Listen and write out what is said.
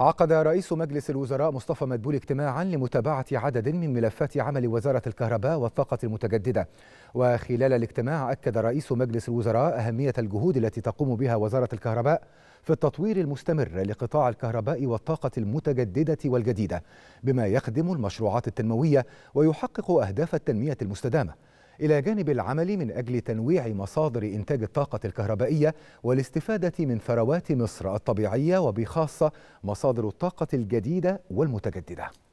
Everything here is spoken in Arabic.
عقد رئيس مجلس الوزراء مصطفى مدبول اجتماعا لمتابعة عدد من ملفات عمل وزارة الكهرباء والطاقة المتجددة وخلال الاجتماع أكد رئيس مجلس الوزراء أهمية الجهود التي تقوم بها وزارة الكهرباء في التطوير المستمر لقطاع الكهرباء والطاقة المتجددة والجديدة بما يخدم المشروعات التنموية ويحقق أهداف التنمية المستدامة إلى جانب العمل من أجل تنويع مصادر إنتاج الطاقة الكهربائية والاستفادة من ثروات مصر الطبيعية وبخاصة مصادر الطاقة الجديدة والمتجددة